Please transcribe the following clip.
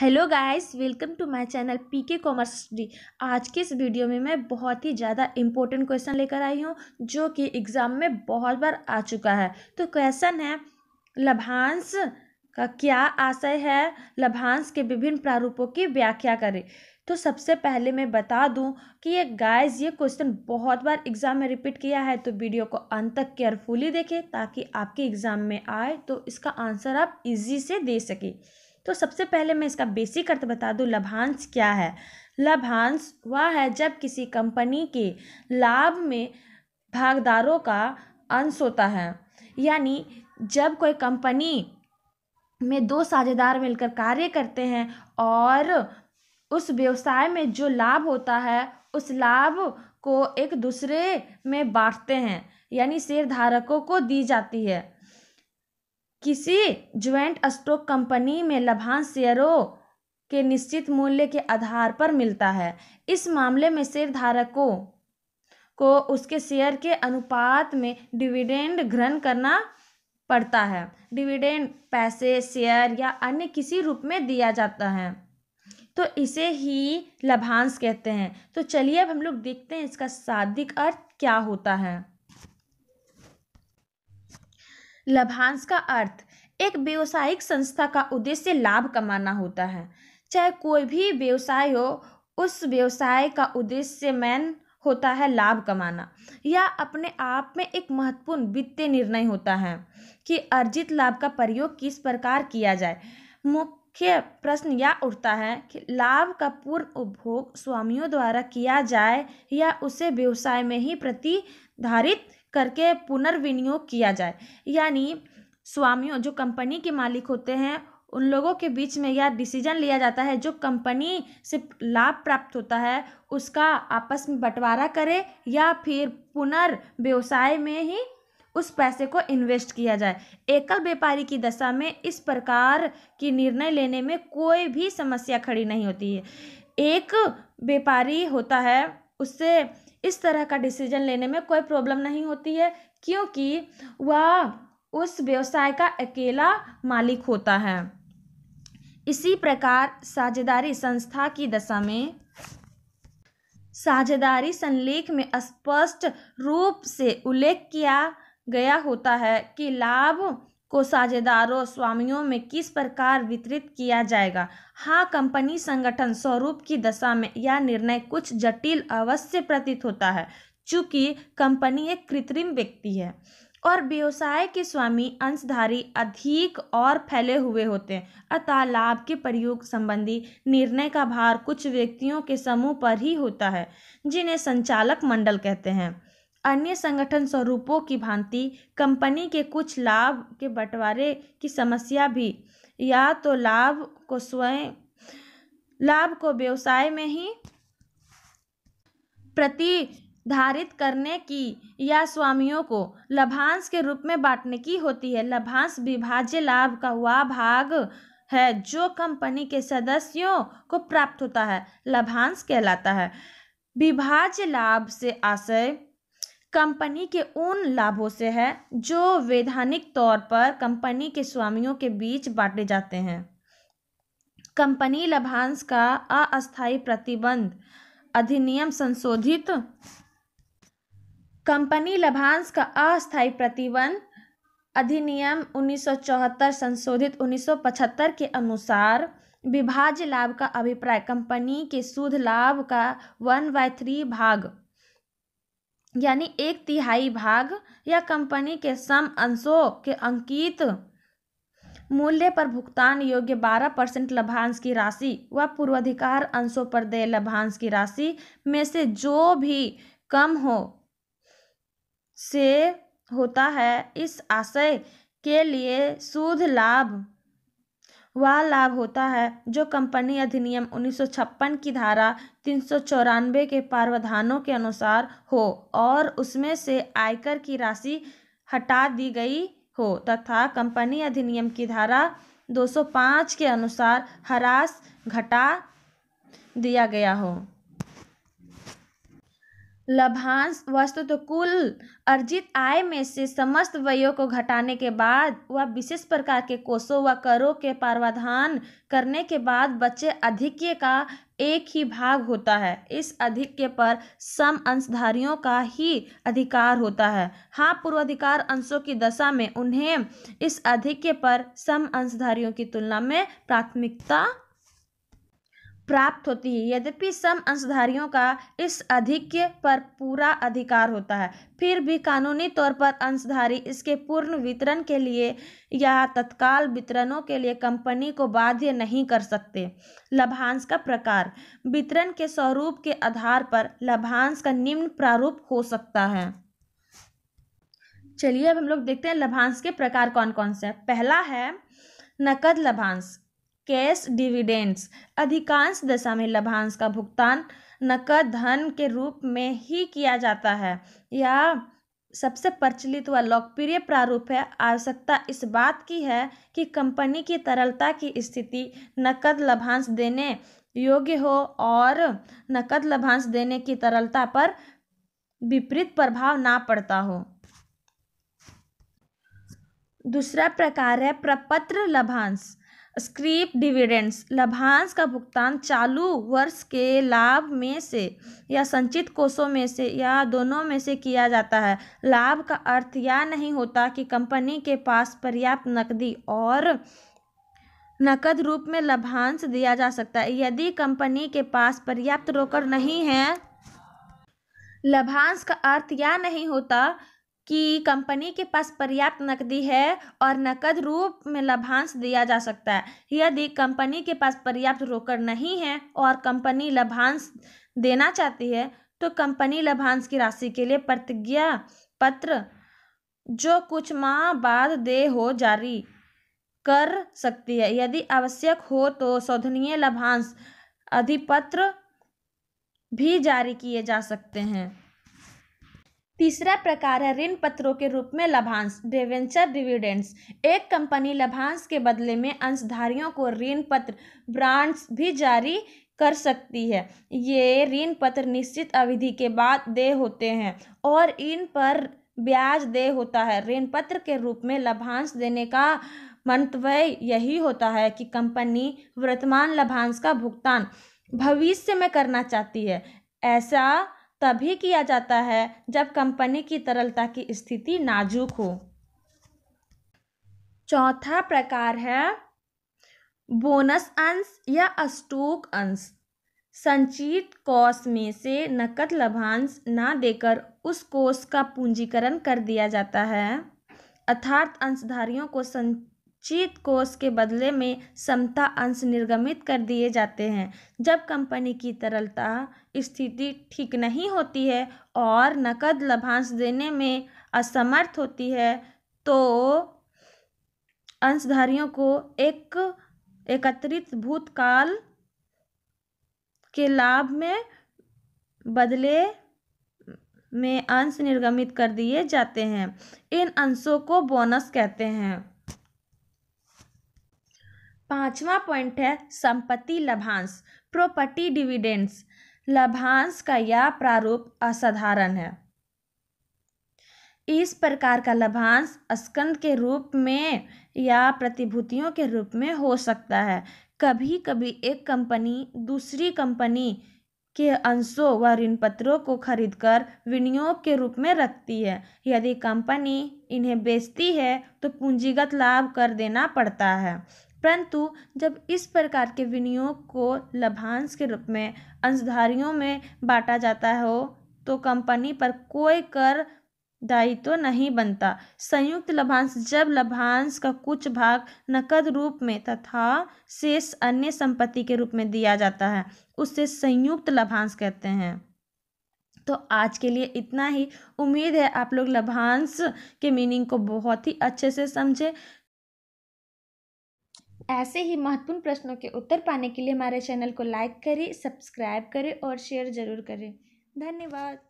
hello guys welcome to my channel PK commerce study आज के इस वीडियो में मैं बहुत ही ज़्यादा इम्पोर्टेंट क्वेश्चन लेकर आई हूँ जो कि एग्ज़ाम में बहुत बार आ चुका है तो क्वेश्चन है लभांश का क्या आशय है लभांश के विभिन्न प्रारूपों की व्याख्या करें तो सबसे पहले मैं बता दूं कि ये गाइस ये क्वेश्चन बहुत बार एग्ज़ाम में रिपीट किया है तो वीडियो को अंत तक केयरफुली देखें ताकि आपके एग्ज़ाम में आए तो इसका आंसर आप इजी से दे सकें तो सबसे पहले मैं इसका बेसिक अर्थ बता दूँ लाभांश क्या है लाभांश वह है जब किसी कंपनी के लाभ में भागदारों का अंश होता है यानी जब कोई कंपनी में दो साझेदार मिलकर कार्य करते हैं और उस व्यवसाय में जो लाभ होता है उस लाभ को एक दूसरे में बांटते हैं यानी शेयरधारकों को दी जाती है किसी ज्वाइंट स्टॉक कंपनी में लाभांश शेयरों के निश्चित मूल्य के आधार पर मिलता है इस मामले में शेयरधारकों को उसके शेयर के अनुपात में डिविडेंड ग्रहण करना पड़ता है डिविडेंड पैसे शेयर या अन्य किसी रूप में दिया जाता है तो इसे ही लाभांश कहते हैं तो चलिए अब हम लोग देखते हैं इसका शाब्दिक अर्थ क्या होता है लाभांश का अर्थ एक व्यवसायिक संस्था का उद्देश्य लाभ कमाना होता है चाहे कोई भी व्यवसाय हो उस व्यवसाय का उद्देश्य मैन होता है लाभ कमाना या अपने आप में एक महत्वपूर्ण वित्तीय निर्णय होता है कि अर्जित लाभ का प्रयोग किस प्रकार किया जाए मुख्य प्रश्न यह उठता है कि लाभ का पूर्ण उपभोग स्वामियों द्वारा किया जाए या उसे व्यवसाय में ही प्रतिधारित करके पुनर्विनियोग किया जाए यानी स्वामियों जो कंपनी के मालिक होते हैं उन लोगों के बीच में यह डिसीजन लिया जाता है जो कंपनी से लाभ प्राप्त होता है उसका आपस में बंटवारा करे या फिर पुनर्व्यवसाय में ही उस पैसे को इन्वेस्ट किया जाए एकल व्यापारी की दशा में इस प्रकार की निर्णय लेने में कोई भी समस्या खड़ी नहीं होती है एक व्यापारी होता है उससे इस तरह का डिसीजन लेने में कोई प्रॉब्लम नहीं होती है क्योंकि वह उस व्यवसाय का अकेला मालिक होता है इसी प्रकार साझेदारी संस्था की दशा में साझेदारी संलेख में स्पष्ट रूप से उल्लेख किया गया होता है कि लाभ को साझेदारों स्वामियों में किस प्रकार वितरित किया जाएगा हाँ कंपनी संगठन स्वरूप की दशा में यह निर्णय कुछ जटिल अवश्य प्रतीत होता है चूँकि कंपनी एक कृत्रिम व्यक्ति है और व्यवसाय के स्वामी अंशधारी अधिक और फैले हुए होते हैं अतः लाभ के प्रयोग संबंधी निर्णय का भार कुछ व्यक्तियों के समूह पर ही होता है जिन्हें संचालक मंडल कहते हैं अन्य संगठन स्वरूपों की भांति कंपनी के कुछ लाभ के बंटवारे की समस्या भी या तो लाभ को स्वयं लाभ को व्यवसाय में ही प्रतिधारित करने की या स्वामियों को लाभांश के रूप में बांटने की होती है लाभांश विभाज्य लाभ का वह भाग है जो कंपनी के सदस्यों को प्राप्त होता है लाभांश कहलाता है विभाज्य लाभ से आशय कंपनी के उन लाभों से है जो वैधानिक तौर पर कंपनी के स्वामियों के बीच बांटे जाते हैं कंपनी लाभांश का अस्थायी प्रतिबंध अधिनियम संशोधित कंपनी लाभांश का अस्थायी प्रतिबंध अधिनियम 1974 संशोधित 1975 के अनुसार विभाज्य लाभ का अभिप्राय कंपनी के शुद्ध लाभ का वन बाय थ्री भाग यानी एक तिहाई भाग या कंपनी के सम अंशों के अंकित मूल्य पर भुगतान योग्य 12 परसेंट लाभांश की राशि व पूर्वाधिकार अंशों पर दे लाभांश की राशि में से जो भी कम हो से होता है इस आशय के लिए शुद्ध लाभ वह लाभ होता है जो कंपनी अधिनियम उन्नीस सौ छप्पन की धारा तीन सौ चौरानवे के प्रावधानों के अनुसार हो और उसमें से आयकर की राशि हटा दी गई हो तथा कंपनी अधिनियम की धारा 205 के अनुसार ह्रास घटा दिया गया हो लाभांश वस्तु तो कुल अर्जित आय में से समस्त व्ययों को घटाने के बाद व विशेष प्रकार के कोषों व करों के प्रावधान करने के बाद बचे अधिक्य का एक ही भाग होता है इस अधिक्य पर सम अंशधारियों का ही अधिकार होता है हाँ पूर्वाधिकार अंशों की दशा में उन्हें इस अधिक्य पर सम अंशधारियों की तुलना में प्राथमिकता प्राप्त होती है यद्यपि सम अंशधारियों का इस अधिक्य पर पूरा अधिकार होता है फिर भी कानूनी तौर पर अंशधारी इसके पूर्ण वितरण के लिए या तत्काल वितरणों के लिए कंपनी को बाध्य नहीं कर सकते लाभांश का प्रकार वितरण के स्वरूप के आधार पर लाभांश का निम्न प्रारूप हो सकता है चलिए अब हम लोग देखते हैं लाभांश के प्रकार कौन कौन से हैं पहला है नकद लाभांश कैश डिविडेंड्स अधिकांश दशा में लाभांश का भुगतान नकद धन के रूप में ही किया जाता है यह सबसे प्रचलित व लोकप्रिय प्रारूप है आवश्यकता इस बात की है कि कंपनी की तरलता की स्थिति नकद लाभांश देने योग्य हो और नकद लाभांश देने की तरलता पर विपरीत प्रभाव ना पड़ता हो दूसरा प्रकार है प्रपत्र लाभांश स्क्रिप डिविडेंड्स लाभांश का भुगतान चालू वर्ष के लाभ में से या संचित कोषों में से या दोनों में से किया जाता है लाभ का अर्थ यह नहीं होता कि कंपनी के पास पर्याप्त नकदी और नकद रूप में लाभांश दिया जा सकता है यदि कंपनी के पास पर्याप्त रोकड़ नहीं है लाभांश का अर्थ यह नहीं होता कि कंपनी के पास पर्याप्त नकदी है और नकद रूप में लाभांश दिया जा सकता है यदि कंपनी के पास पर्याप्त रोकड़ नहीं है और कंपनी लाभांश देना चाहती है तो कंपनी लाभांश की राशि के लिए प्रतिज्ञा पत्र जो कुछ माह बाद दे हो जारी कर सकती है यदि आवश्यक हो तो शोधनीय लाभांश अधिपत्र भी जारी किए जा सकते हैं तीसरा प्रकार है ऋण पत्रों के रूप में लाभांश डिवेंचर डिविडेंड्स एक कंपनी लाभांश के बदले में अंशधारियों को ऋण पत्र ब्रांड्स भी जारी कर सकती है ये ऋण पत्र निश्चित अवधि के बाद देय होते हैं और इन पर ब्याज देय होता है ऋण पत्र के रूप में लाभांश देने का मंतव्य यही होता है कि कंपनी वर्तमान लाभांश का भुगतान भविष्य में करना चाहती है ऐसा तभी किया जाता है जब कंपनी की तरलता की स्थिति नाजुक हो चौथा प्रकार है बोनस अंश या स्टॉक अंश संचित कोष में से नकद लाभांश ना देकर उस कोष का पूंजीकरण कर दिया जाता है अर्थात अंशधारियों को चीत कोष के बदले में समता अंश निर्गमित कर दिए जाते हैं जब कंपनी की तरलता स्थिति ठीक नहीं होती है और नकद लाभांश देने में असमर्थ होती है तो अंशधारियों को एक एकत्रित भूतकाल के लाभ में बदले में अंश निर्गमित कर दिए जाते हैं इन अंशों को बोनस कहते हैं पांचवा पॉइंट है संपत्ति लाभांश प्रॉपर्टी डिविडेंड्स लाभांश का यह प्रारूप असाधारण है इस प्रकार का लाभांश स्कंद के रूप में या प्रतिभूतियों के रूप में हो सकता है कभी कभी एक कंपनी दूसरी कंपनी के अंशों व ऋण पत्रों को खरीदकर विनियोग के रूप में रखती है यदि कंपनी इन्हें बेचती है तो पूंजीगत लाभ कर देना पड़ता है परंतु जब इस प्रकार के विनियोग को लाभांश के रूप में अंशधारियों में बांटा जाता हो तो कंपनी पर कोई कर दायित्व तो नहीं बनता संयुक्त लाभांश जब लाभांश का कुछ भाग नकद रूप में तथा शेष अन्य संपत्ति के रूप में दिया जाता है उससे संयुक्त लाभांश कहते हैं तो आज के लिए इतना ही उम्मीद है आप लोग लाभांश के मीनिंग को बहुत ही अच्छे से समझे ऐसे ही महत्वपूर्ण प्रश्नों के उत्तर पाने के लिए हमारे चैनल को लाइक करें सब्सक्राइब करें और शेयर ज़रूर करें धन्यवाद